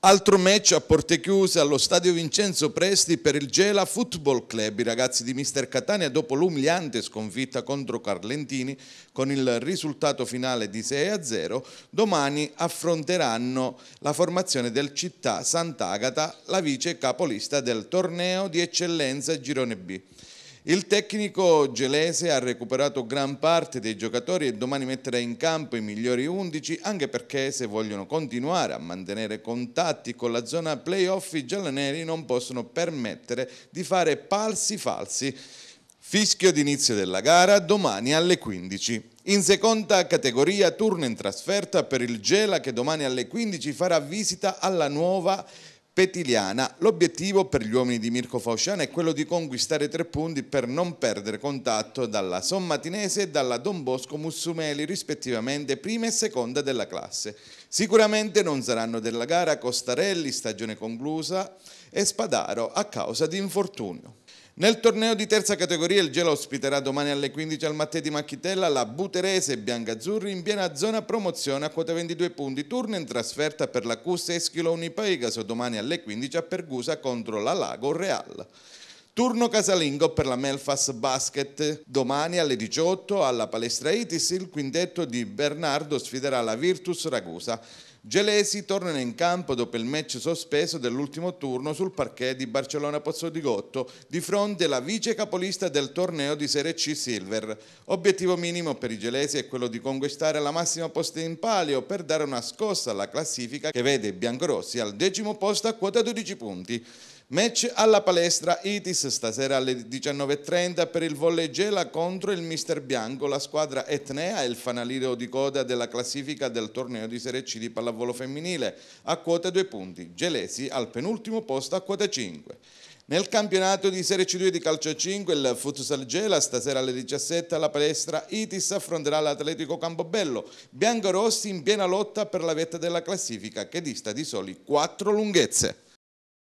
Altro match a porte chiuse allo stadio Vincenzo Presti per il Gela Football Club. I ragazzi di Mister Catania, dopo l'umiliante sconfitta contro Carlentini, con il risultato finale di 6 a 0, domani affronteranno la formazione del Città Sant'Agata, la vice capolista del torneo di eccellenza Girone B. Il tecnico gelese ha recuperato gran parte dei giocatori e domani metterà in campo i migliori 11 anche perché se vogliono continuare a mantenere contatti con la zona playoff i giallaneri non possono permettere di fare palsi falsi. Fischio d'inizio della gara domani alle 15. In seconda categoria turno in trasferta per il Gela che domani alle 15 farà visita alla nuova Petiliana. L'obiettivo per gli uomini di Mirko Fauciano è quello di conquistare tre punti per non perdere contatto dalla Sommatinese e dalla Don Bosco Mussumeli, rispettivamente prima e seconda della classe. Sicuramente non saranno della gara Costarelli, stagione conclusa, e Spadaro a causa di infortunio. Nel torneo di terza categoria il Gela ospiterà domani alle 15 al Mattè di Macchitella la Buterese e Biancazzurri in piena zona promozione a quota 22 punti, turno in trasferta per la Cus Eschilo Unipaigaso domani alle 15 a Pergusa contro la Lago Real. Turno casalingo per la Melfast Basket. Domani alle 18 alla Palestra Itis il quintetto di Bernardo sfiderà la Virtus Ragusa. Gelesi tornano in campo dopo il match sospeso dell'ultimo turno sul parquet di Barcellona Pozzo di Gotto di fronte alla vice capolista del torneo di Serie C Silver. Obiettivo minimo per i gelesi è quello di conquistare la massima posta in palio per dare una scossa alla classifica che vede i biancorossi al decimo posto a quota 12 punti. Match alla palestra Itis stasera alle 19.30 per il volley Gela contro il Mister Bianco. La squadra etnea è il fanalino di coda della classifica del torneo di Serie C di pallavolo pallavolo femminile a quota 2 punti, Gelesi al penultimo posto a quota 5. Nel campionato di Serie C2 di calcio 5 il Futsal Gela stasera alle 17 alla palestra Itis affronterà l'Atletico Campobello, Biancorossi in piena lotta per la vetta della classifica che dista di soli 4 lunghezze.